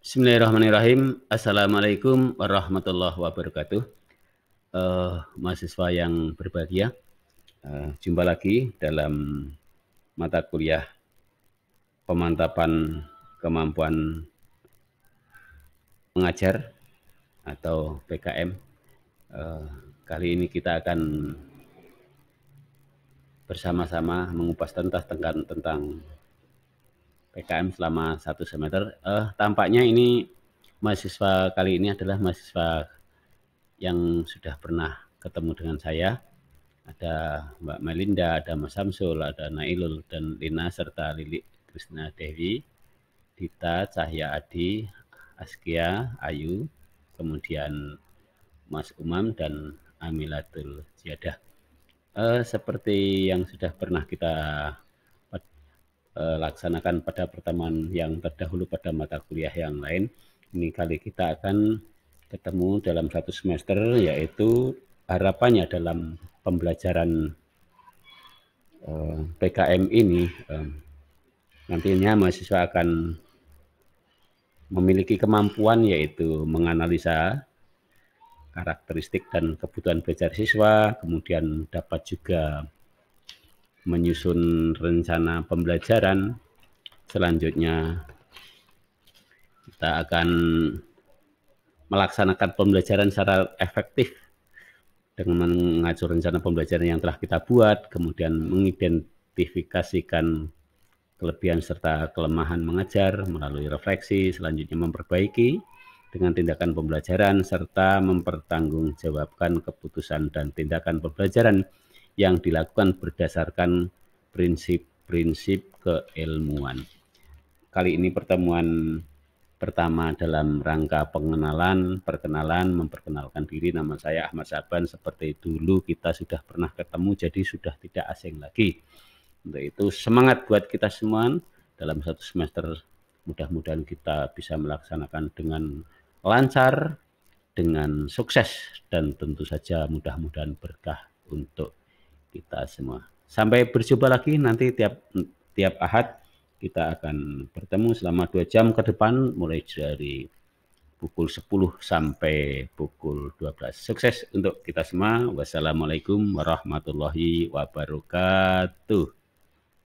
Bismillahirrahmanirrahim. Assalamualaikum warahmatullahi wabarakatuh. Uh, mahasiswa yang berbahagia, uh, jumpa lagi dalam mata kuliah pemantapan kemampuan mengajar atau PKM. Uh, eh, kali ini kita akan bersama-sama mengupas tentang tentang PKM selama satu semester. Uh, tampaknya ini mahasiswa kali ini adalah mahasiswa yang sudah pernah ketemu dengan saya. Ada Mbak Melinda, ada Mas Samsul, ada Nailul, dan Lina, serta Lili Krisna Dewi, Dita, Cahya Adi, Askia, Ayu, kemudian Mas Umam, dan Amilatul Jiadah. Uh, eh, seperti yang sudah pernah kita Eh, laksanakan pada pertemuan yang terdahulu pada mata kuliah yang lain. Ini kali kita akan ketemu dalam satu semester yaitu harapannya dalam pembelajaran eh, PKM ini eh, nantinya mahasiswa akan memiliki kemampuan yaitu menganalisa karakteristik dan kebutuhan belajar siswa, kemudian dapat juga menyusun rencana pembelajaran. Selanjutnya kita akan melaksanakan pembelajaran secara efektif dengan mengacu rencana pembelajaran yang telah kita buat, kemudian mengidentifikasikan kelebihan serta kelemahan mengajar melalui refleksi, selanjutnya memperbaiki dengan tindakan pembelajaran serta mempertanggungjawabkan keputusan dan tindakan pembelajaran yang dilakukan berdasarkan prinsip-prinsip keilmuan. Kali ini pertemuan pertama dalam rangka pengenalan, perkenalan, memperkenalkan diri. Nama saya Ahmad Saban. Seperti dulu kita sudah pernah ketemu, jadi sudah tidak asing lagi. Untuk itu semangat buat kita semua dalam satu semester mudah-mudahan kita bisa melaksanakan dengan lancar, dengan sukses, dan tentu saja mudah-mudahan berkah untuk kita semua. Sampai berjumpa lagi nanti tiap tiap Ahad kita akan bertemu selama dua jam ke depan mulai dari pukul 10 sampai pukul 12. Sukses untuk kita semua. Wassalamualaikum warahmatullahi wabarakatuh.